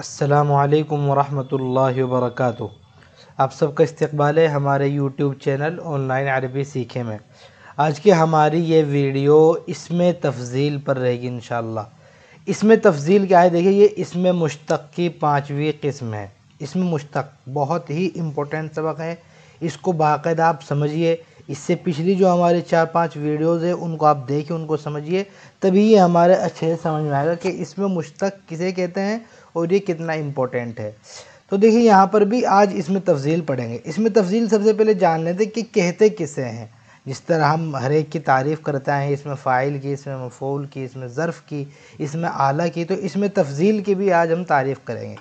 असलकम वरहमल वरक आप सबका इस्तबाल है हमारे यूट्यूब चैनल ऑनलाइन अरबी सीखे में आज की हमारी ये वीडियो इसमें तफजील पर रहेगी इन इसमें तफजील क्या है देखिए ये इसमें मुश्तक की पाँचवीं किस्म है इसमें मुश्तक बहुत ही इम्पोर्टेंट सबक है इसको बाकायदा आप समझिए इससे पिछली जो हमारे चार पांच वीडियोस हैं उनको आप देखिए उनको समझिए तभी ये हमारे अच्छे से समझ में आएगा कि इसमें मुश्तक किसे कहते हैं और ये कितना इम्पोर्टेंट है तो देखिए यहाँ पर भी आज इसमें तफजील पढ़ेंगे इसमें तफजील सबसे पहले जान लेते कि कहते किसे हैं जिस तरह हम हर एक की तारीफ़ करते हैं इसमें फ़ाइल की इसमें मफूल की इसमें ज़र्फ़ की इसमें आला की तो इसमें तफजील की भी आज हम तारीफ़ करेंगे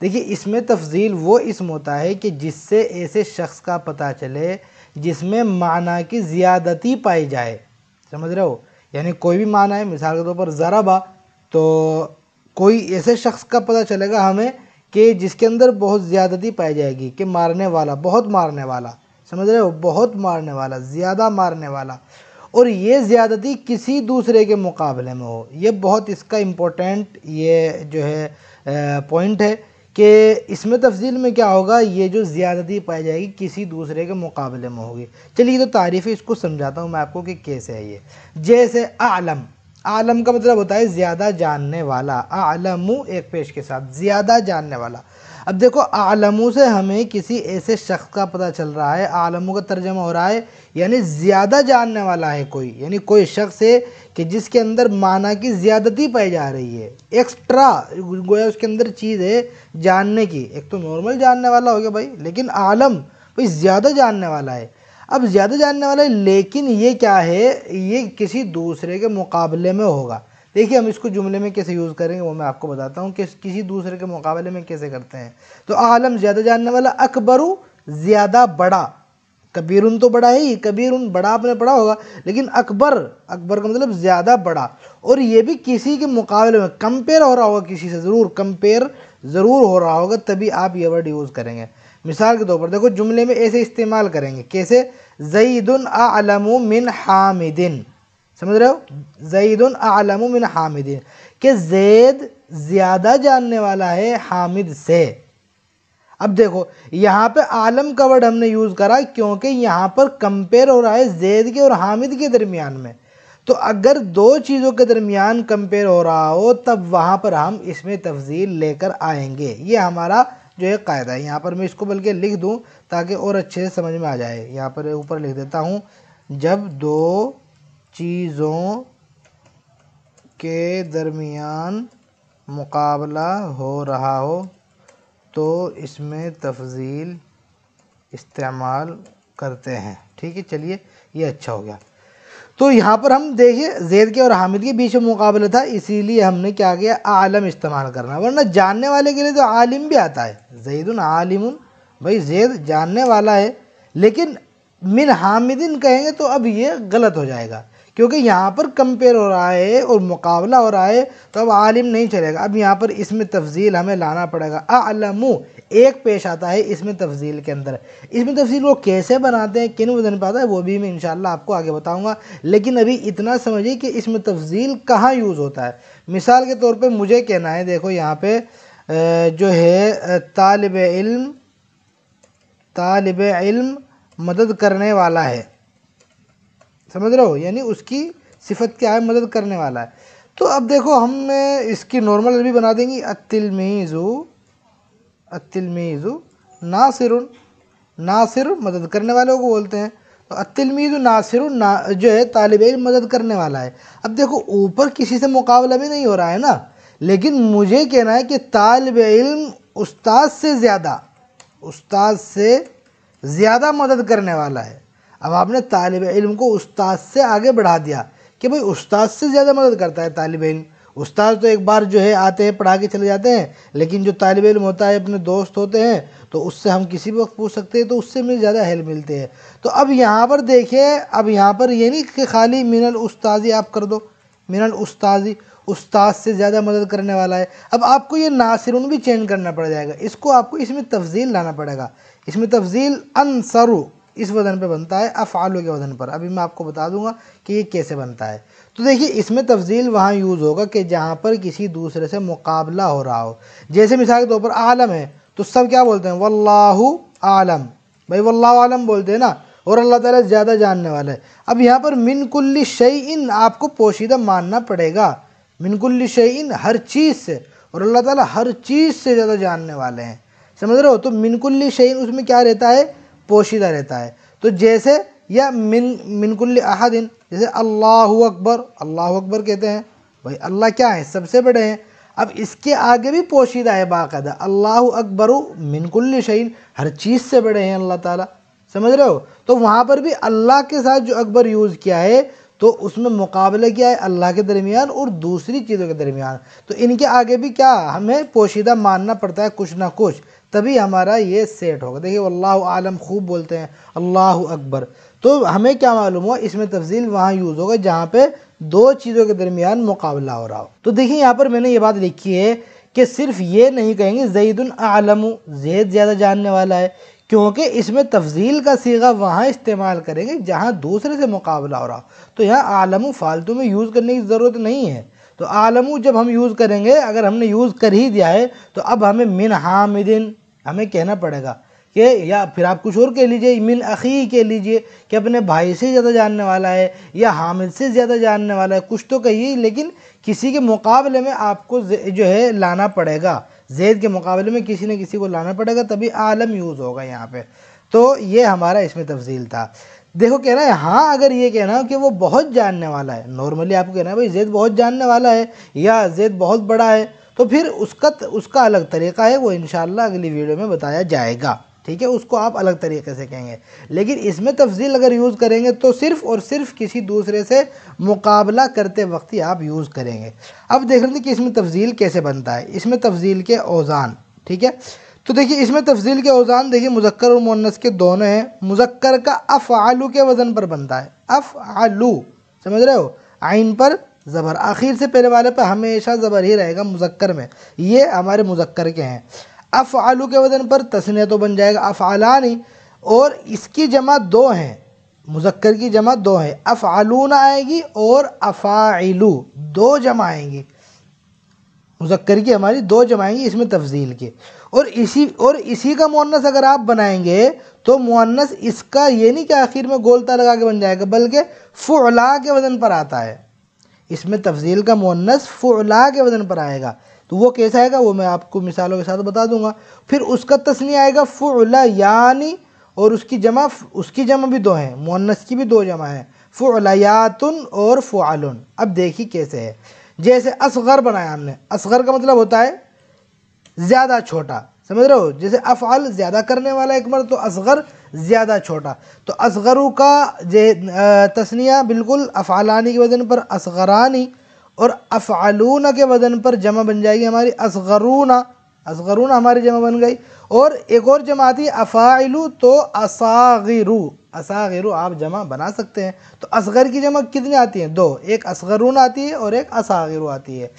देखिए इसमें तफजील वो इसम होता है कि जिससे ऐसे शख्स का पता चले जिसमें माना की ज़्यादती पाई जाए समझ रहे हो यानी कोई भी माना है मिसाल के तौर पर पर ज़राबा तो कोई ऐसे शख्स का पता चलेगा हमें कि जिसके अंदर बहुत ज़्यादती पाई जाएगी कि मारने वाला बहुत मारने वाला समझ रहे हो बहुत मारने वाला ज़्यादा मारने वाला और ये ज़्यादती किसी दूसरे के मुकाबले में हो ये बहुत इसका इम्पोर्टेंट ये जो है पॉइंट है कि इसमें तफजील में क्या होगा ये जो ज़्यादती पाई जाएगी किसी दूसरे के मुकाबले में होगी चलिए तो तारीफ़ इसको समझाता हूँ मैं आपको कि कैसे है ये जैसे आलम आलम का मतलब होता है ज़्यादा जानने वाला आलमू एक पेश के साथ ज़्यादा जानने वाला अब देखो आलमों से हमें किसी ऐसे शख्स का पता चल रहा है आलमों का तर्जमा हो रहा है यानी ज़्यादा जानने वाला है कोई यानी कोई शख्स है कि जिसके अंदर माना की ज़्यादती पाई जा रही है एक्स्ट्रा गोया उसके अंदर चीज़ है जानने की एक तो नॉर्मल जानने वाला हो गया भाई लेकिन आलम भाई ज़्यादा जानने वाला है अब ज़्यादा जानने वाला लेकिन ये क्या है ये किसी दूसरे के मुकाबले में होगा देखिए हम इसको जुमले में कैसे यूज़ करेंगे वो मैं आपको बताता हूँ कि किसी दूसरे के मुकाबले में कैसे करते हैं तो आलम ज़्यादा जानने वाला अकबरू ज़्यादा बड़ा कबीर उन तो बड़ा ही कबीर उन बड़ा आपने पढ़ा होगा लेकिन अकबर अकबर का मतलब ज़्यादा बड़ा और ये भी किसी के मुकाबले में कंपेयर हो रहा होगा किसी से ज़रूर कंपेयर ज़रूर हो रहा होगा तभी आप ये वर्ड यूज़ करेंगे मिसाल के तौर पर देखो जुमले में ऐसे इस्तेमाल करेंगे कैसे जईदन आलम मिन हामिदिन समझ रहे हो जईदन आलम मिन हामिदिन के जैद ज़्यादा जानने वाला है हामिद से अब देखो यहाँ पे आलम का वर्ड हमने यूज़ करा क्योंकि यहाँ पर कंपेयर हो रहा है जैद के और हामिद के दरमियान में तो अगर दो चीज़ों के दरमियान कंपेयर हो रहा हो तब वहाँ पर हम इसमें तफजील लेकर आएंगे ये हमारा जो एक कायदा है यहाँ पर मैं इसको बल्कि लिख दूँ ताकि और अच्छे से समझ में आ जाए यहाँ पर ऊपर लिख देता हूँ जब दो चीज़ों के दरमियान मुकाबला हो रहा हो तो इसमें तफजील इस्तेमाल करते हैं ठीक है चलिए ये अच्छा हो गया तो यहाँ पर हम देखिए जैद के और हामिद के बीच में मुकाबला था इसीलिए हमने क्या किया आलम इस्तेमाल करना वरना जानने वाले के लिए तो आलिम भी आता है जैदन आलिम भाई जैद जानने वाला है लेकिन मिन हामिदिन कहेंगे तो अब ये गलत हो जाएगा क्योंकि यहाँ पर कंपेयर हो रहा है और मुकाबला हो रहा है तो अब आलिम नहीं चलेगा अब यहाँ पर इसमें तफजील हमें लाना पड़ेगा आलमू एक पेश आता है इसमें तफजील के अंदर इसमें तफजील वो कैसे बनाते हैं किन वजन पर आता है वो भी मैं इन आपको आगे बताऊँगा लेकिन अभी इतना समझिए कि इसमें तफजील कहाँ यूज़ होता है मिसाल के तौर पर मुझे कहना है देखो यहाँ पर जो है तालब इल्म तालब इल्म मदद करने वाला है समझ रहे हो यानी उसकी सिफत क्या है मदद करने वाला है तो अब देखो हम इसकी नॉर्मल अरबी बना देंगी अतिलमीज़ु अतिलमीज़ु नासिर नासिर मदद करने वालों को बोलते हैं तो अतिलमीज़ नासिर ना जो है तालब मदद करने वाला है अब देखो ऊपर किसी से मुकाबला भी नहीं हो रहा है ना लेकिन मुझे कहना है कि तालब इल्म उस्ताद से ज़्यादा उस्ताद से ज़्यादा मदद करने वाला है अब आपने तालब इल्म को उस्ताद से आगे बढ़ा दिया कि भाई उस्ताद से ज़्यादा मदद करता है तालब इल्म उस्ताद तो एक बार जो है आते हैं पढ़ा के चले जाते हैं लेकिन जो तालब इल्म होता है अपने दोस्त होते हैं तो उससे हम किसी भी वक्त पूछ सकते हैं तो उससे मुझे ज़्यादा हेल्प मिलते हैं तो अब यहाँ पर देखें अब यहाँ पर ये नहीं कि खाली मिनल उस्ताजी आप कर दो मिनल उस्ताजी उस्ताद से ज़्यादा मदद करने वाला है अब आपको ये नासिरुन भी चेंज करना पड़ जाएगा इसको आपको इसमें तफजील लाना पड़ेगा इसमें तफजील अनसरु इस वज़न पे बनता है अफ़ालू के वज़न पर अभी मैं आपको बता दूंगा कि ये कैसे बनता है तो देखिए इसमें तफजील वहाँ यूज़ होगा कि जहाँ पर किसी दूसरे से मुकाबला हो रहा हो जैसे मिसाल के तौर पर आलम है तो सब क्या बोलते हैं वल्लाहु आलम भाई वल्लाहु आलम बोलते हैं ना और अल्लाह ताला ज़्यादा जानने वाला है अब यहाँ पर मिनकुल्ली शई इन आपको पोशीदा मानना पड़ेगा मिनकुल्ली शई इन हर चीज़ से और अल्लाह ताला हर चीज़ से ज़्यादा जानने वाले हैं समझ रहे हो तो मिनकुल्ली शई उसमें क्या रहता है पोशीदा रहता है तो जैसे या मिन मिनकुल्ल अहदिन जैसे अल्लाह अकबर अल्लाह अकबर कहते हैं भाई अल्लाह क्या है सबसे बड़े हैं अब इसके आगे भी पोशीदा है बाकायदा अल्लाह अकबर मिनकुल्ल शहीन हर चीज़ से बड़े हैं अल्लाह ताला समझ रहे हो तो वहाँ पर भी अल्लाह के साथ जो अकबर यूज़ किया है तो उसमें मुकाबला किया है अल्लाह के दरमियान और दूसरी चीज़ों के दरमियान तो इनके आगे भी क्या हमें पोशीदा मानना पड़ता है कुछ ना कुछ तभी हमारा ये सेट होगा देखिए अल्लाह आलम खूब बोलते हैं अल्लाह अकबर तो हमें क्या मालूम हुआ इसमें तफजील वहाँ यूज़ होगा जहाँ पे दो चीज़ों के दरमियान मुकाबला हो रहा हो तो देखिए यहाँ पर मैंने ये बात लिखी है कि सिर्फ ये नहीं कहेंगे जईदन आलम जैद ज़्यादा जानने वाला है क्योंकि इसमें तफजील का सीगा वहाँ इस्तेमाल करेंगे जहाँ दूसरे से मुकाबला हो रहा हो तो यहाँ आलम फालतू में यूज़ करने की ज़रूरत नहीं है तो आलमू जब हम यूज़ करेंगे अगर हमने यूज़ कर ही दिया है तो अब हमें मिन हामिदिन हमें कहना पड़ेगा कि या फिर आप कुछ और कह लीजिए मिन अखी कह लीजिए कि अपने भाई से ज़्यादा जानने वाला है या हामिद से ज़्यादा जानने वाला है कुछ तो कहिए लेकिन किसी के मुकाबले में आपको जो है लाना पड़ेगा जैद के मुकाबले में किसी न किसी को लाना पड़ेगा तभी आलम यूज़ होगा यहाँ पे तो ये हमारा इसमें तफजील था देखो कहना है हाँ अगर ये कहना हो कि वो बहुत जानने वाला है नॉर्मली आपको कहना है भाई जैद बहुत जानने वाला है या जैद बहुत बड़ा है तो फिर उसका उसका अलग तरीका है वो इन अगली वीडियो में बताया जाएगा ठीक है उसको आप अलग तरीके से कहेंगे लेकिन इसमें तफजील अगर यूज़ करेंगे तो सिर्फ और सिर्फ किसी दूसरे से मुकाबला करते वक्त ही आप यूज़ करेंगे अब देख लेते कि इसमें तफजील कैसे बनता है इसमें तफजील के औजान ठीक है तो देखिए इसमें तफजील के औजान देखिए मुजक्कर और मुन्नस के दोनों हैं मुजक्र का अफ़ आलू के वज़न पर बनता है अफ़ आलू समझ रहे हो आइन पर ज़बर आखिर से पहले वाले पर हमेशा ज़बर ही रहेगा मुजक्कर में ये हमारे मुजक्कर के हैं अफ़ आलू के वजन पर तसने तो बन जाएगा अफ आलानी और इसकी जमा दो हैं मुजक्कर की जमा दो है अफ़ालून आएगी और अफ़ाइलू दो जमा आएंगी मुजक्कर की हमारी दो जमा आएंगी इसमें तफजील के और इसी और इसी का मुअन्नस अगर आप बनाएंगे तो मुअन्नस इसका ये नहीं कि आखिर में गोलता लगा के बन जाएगा बल्कि फ़ुला के वज़न पर आता है इसमें तफजील का मुन्नस फ़ुला के वजन पर आएगा तो वो कैसा आएगा वो मैं आपको मिसालों के साथ बता दूंगा फिर उसका तस्नी आएगा फ़ुला यानी और उसकी जमा उसकी जमा भी दो हैं मुन्नस की भी दो जमा है फ़ुलायातन और फ़ुआल अब देखिए कैसे है जैसे असगर बनाया हमने असगर का मतलब होता है ज़्यादा छोटा समझ रहे हो जैसे अफ़ाल ज़्यादा करने वाला एक मर्द तो असगर ज़्यादा छोटा तो असगरों का जे तस्निया बिल्कुल अफ़ालानी के वजन पर असगरानी और अफ़ालूना के वजन पर जमा बन जाएगी हमारी असगरूना असगरूना हमारी जमा बन गई और एक और जमा आती है अफ़ाइलू तो असागिरु असागिरु आप जमा बना सकते हैं तो असगर की जमा कितनी आती हैं दो एक असगरून आती है और एक असागिरु आती है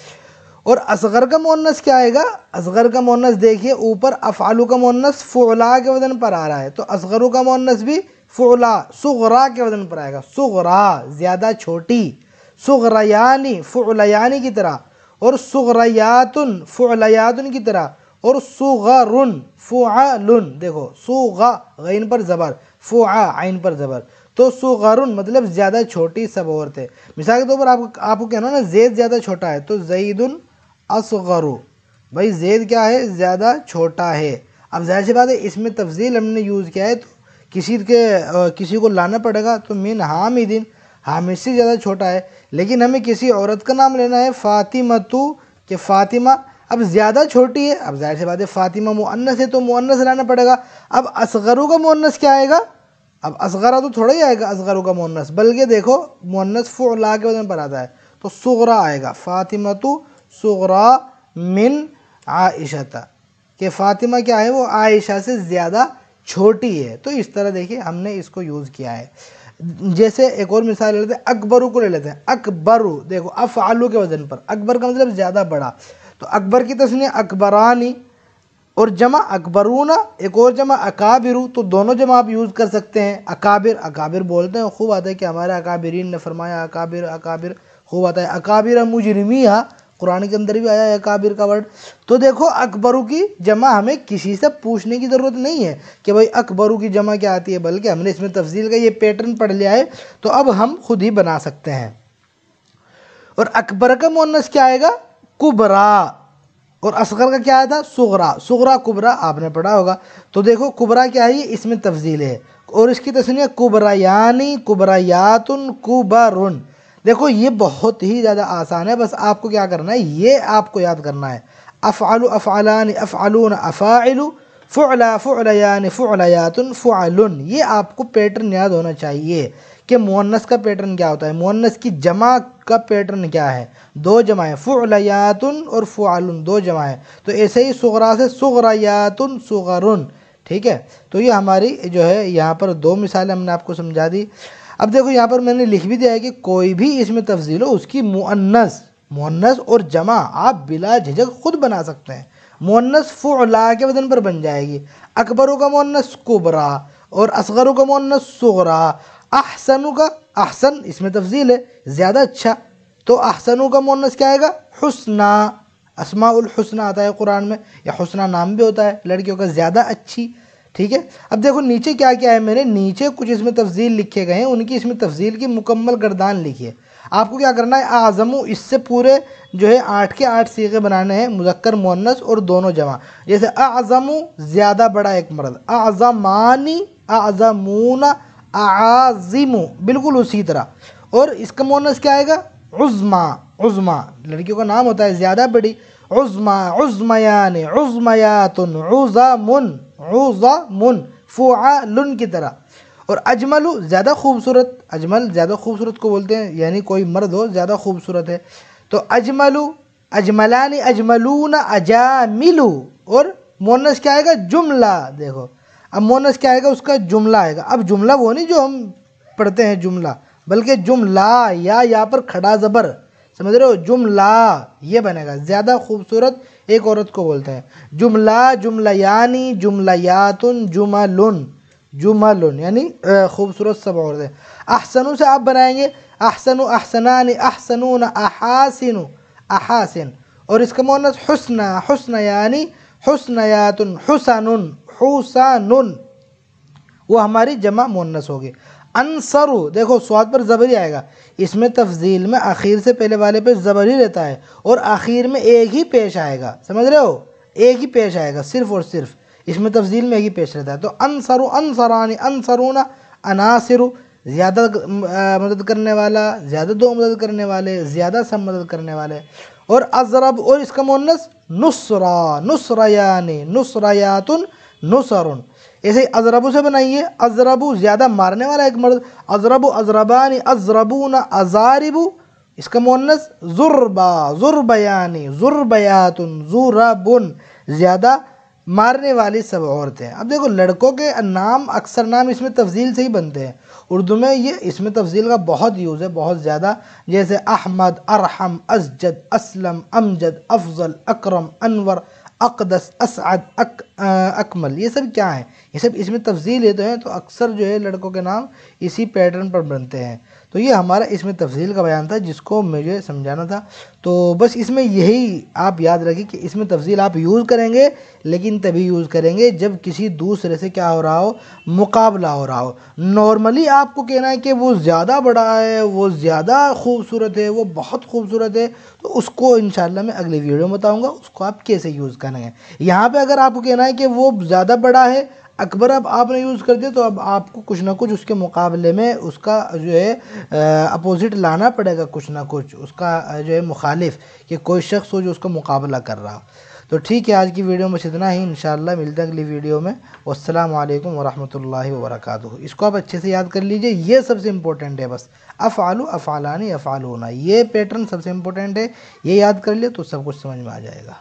और असगर का मोनस क्या आएगा असगर का मोनस देखिए ऊपर अफ़ालू का मोनस फ़ोला के वजन पर आ रहा है तो असगरों का मोनस भी फ़ोला सुगरा के वजन पर आएगा सुगरा ज़्यादा छोटी सुगरयानी फ़ोलयानी की तरह और सुगरयातन फ़ोलयातन की तरह और सुगरुन फ़ुआलुन देखो सुगा गैन पर ज़बर फ़ोआ आइन पर ज़बर तो सुगरुन मतलब ज़्यादा छोटी सब औरतें मिसाल के तौर पर आपको आपको कहना ना जैद ज़्यादा छोटा है तो जईदन असगरु भाई जैद क्या है ज़्यादा छोटा है अब जाहिर सी बात है इसमें तफजील हमने यूज़ किया है तो किसी के आ, किसी को लाना पड़ेगा तो मीन हामिदिन हामिद से ज़्यादा छोटा है लेकिन हमें किसी औरत का नाम लेना है फ़ातिमा तो कि फ़ातिमा अब ज़्यादा छोटी है अब जाहिर सी बात है फ़ातिमा मुअन्नस है तो मुअन्नस लाना पड़ेगा अब असगरों का मुअन्नस क्या आएगा अब असगरा तो थोड़ा ही आएगा असगरों का मुअन्नस बल्कि देखो मुअन्नस फ़ुला के वजन पर आता है तो सुगरा आएगा फ़ातिमा तो सगरा मिन आयशा कि फ़ातिमा क्या है वो आयशा से ज़्यादा छोटी है तो इस तरह देखिए हमने इसको यूज़ किया है जैसे एक और मिसाल ले लेते हैं अकबरू को ले लेते हैं अकबरू देखो अफ़ आलू के वज़न पर अकबर का मतलब ज़्यादा बड़ा तो अकबर की तस्नी अकबरानी और जमा अकबरूना एक और जमा अकाबिरू तो दोनों जमा आप यूज़ कर सकते हैं अकाबिर अकाबिर बोलते हैं खूब आता है कि हमारे अकाबरीन ने फरमाया अकाबिर अकाबिर खूब आता है अकाबिर मुजरमिया कुरान के अंदर भी आया है काबिर का वर्ड तो देखो अकबरों की जमा हमें किसी से पूछने की ज़रूरत नहीं है कि भाई अकबरों की जमा क्या आती है बल्कि हमने इसमें तफजील का ये पैटर्न पढ़ लिया है तो अब हम खुद ही बना सकते हैं और अकबर का मोनस क्या आएगा कुबरा और असगर का क्या आया था सुगरा सुगरा कुबरा आपने पढ़ा होगा तो देखो कुबरा क्या है इसमें तफजील है और इसकी तस्वीर कुबरा यानी कुबरा यातुन कुबर देखो ये बहुत ही ज़्यादा आसान है बस आपको क्या करना है ये आपको याद करना है अफ़ालु अफ़ालान अफ़ालून अफ़ाइलु फ़ुला फ़ुलयान फ़ुलयातन फ़ुअलन ये आपको पैटर्न याद होना चाहिए कि मुन्नस का पैटर्न क्या होता है मुन्नस की जमा का पैटर्न क्या है दो जमाएँ फ़ुलयातन और फ़ुअलन दो जमाएँ तो ऐसे ही सगरा से सगरायातन सगरन ठीक है तो ये हमारी जो है यहाँ पर दो मिसालें हमने आपको समझा दी अब देखो यहाँ पर मैंने लिख भी दिया है कि कोई भी इसमें तफजील हो उसकी मुअन्नस मुअन्नस और जमा आप बिला झिझक खुद बना सकते हैं मुअन्नस फ़ुला के वजन पर बन जाएगी अकबरों का मुअन्नस कुबरा और असगरों का मुअन्नस सगरा अहसनों का अहसन इसमें तफजील है ज़्यादा अच्छा तो अहसनों का मुअन्नस क्या आएगा हुसना असमाउल उलहसन आता है कुरान में या हसना नाम भी होता है लड़कियों का ज़्यादा अच्छी ठीक है अब देखो नीचे क्या क्या है मेरे नीचे कुछ इसमें तफजील लिखे गए हैं उनकी इसमें तफजील की मुकम्मल गर्दान लिखी है आपको क्या करना है आज़मू इससे पूरे जो है आठ के आठ सीखे बनाने हैं मुजक्कर मुन्नस और दोनों जमा जैसे आज़मू ज़्यादा बड़ा एक मर्द आज़मानी आज़मूना आज़िमू बिल्कुल उसी तरह और इसका मुन्नस क्या आएगा उज़मा उज़मा लड़कियों का नाम होता है ज़्यादा बड़ी उज़मा उज़मयान उज़मयातन उज़ामुन उज़ामुन फ़ुआलुन की तरह और अजमल ज़्यादा खूबसूरत अजमल ज़्यादा खूबसूरत को बोलते हैं यानी कोई मर्द हो ज़्यादा खूबसूरत है तो अजमलु अजमलान अजमलून अजामिलू और मोनस क्या आएगा जुमला देखो अब मोनस क्या आएगा उसका जुमला आएगा अब जुमला वो नहीं जो हम पढ़ते हैं जुमला बल्कि जुमला या यहाँ पर खड़ा ज़बर समझ रहे हो जुमला ये बनेगा ज़्यादा खूबसूरत एक औरत को बोलते हैं जुमला जुमला यानी जुमला यातुन जुमलुन जुमलुन यानी खूबसूरत सब औरतें अहसनु से आप बनाएंगे अहसनु अहसनानी अहसनून अहासिन अहासिन और इसका मोनस हसना हुसन यानी हुसन यातुन हसन हुसन वो हमारी जमा मोनस होगी अनसरु देखो स्वाद पर ज़बरी आएगा इसमें तफजील में आखिर से पहले वाले पे ज़बरी रहता है और आखिर में एक ही पेश आएगा समझ रहे हो एक ही पेश आएगा सिर्फ और सिर्फ इसमें तफजील में एक ही पेश रहता है तो अनसरु अनसरानी अनसरुना अनासरु ज़्यादा मदद करने वाला ज़्यादा दो मदद करने वाले ज़्यादा सब मदद करने वाले और अजरब और इसका मोनस नुसरा नुसरा यातुन नुसरुन ऐसे ही अजरबू से बनाइए अजरबू ज़्यादा मारने वाला एक मर्द अजरबू अजरबानी अजरबू ना अजारबू इसका मोनस जुर्बा जुर्बयानी जुर्बयातुन जुरबुन ज़्यादा मारने वाली सब औरतें अब देखो लड़कों के नाम अक्सर नाम इसमें तफजील से ही बनते हैं उर्दू में ये इसमें तफजील का बहुत यूज़ है बहुत ज़्यादा जैसे अहमद अरहम अजद असलम अमजद अफजल अकरम अनवर अकदस असद अक, अकमल ये सब क्या हैं ये सब इसमें तफजील तो हैं तो अक्सर जो है लड़कों के नाम इसी पैटर्न पर बनते हैं तो ये हमारा इसमें तफजील का बयान था जिसको मुझे समझाना था तो बस इसमें यही आप याद रखें कि इसमें तफजील आप यूज़ करेंगे लेकिन तभी यूज़ करेंगे जब किसी दूसरे से क्या हो रहा हो मुकाबला हो रहा हो नॉर्मली आपको कहना है कि वो ज़्यादा बड़ा है वो ज़्यादा खूबसूरत है वो बहुत खूबसूरत है तो उसको इन मैं अगली वीडियो में बताऊँगा उसको आप कैसे यूज़ करेंगे यहाँ पर अगर आपको कहना है कि वो ज़्यादा बड़ा है अकबर अब आपने यूज़ कर दिया तो अब आपको कुछ ना कुछ उसके मुकाबले में उसका जो है अपोज़िट लाना पड़ेगा कुछ ना कुछ उसका जो है मुखालिफ कि कोई शख्स हो जो उसका मुकाबला कर रहा हो तो ठीक है आज की वीडियो में इतना ही इन मिलते हैं अगली वीडियो में असलम वरहि वरक इसको आप अच्छे से याद कर लीजिए ये सबसे इम्पोर्टेंट है बस अफ़ालू अफ़ालानी अफ़ाल होना ये पैटर्न सबसे इम्पोर्टेंट है ये याद कर लिए तो सब कुछ समझ में आ जाएगा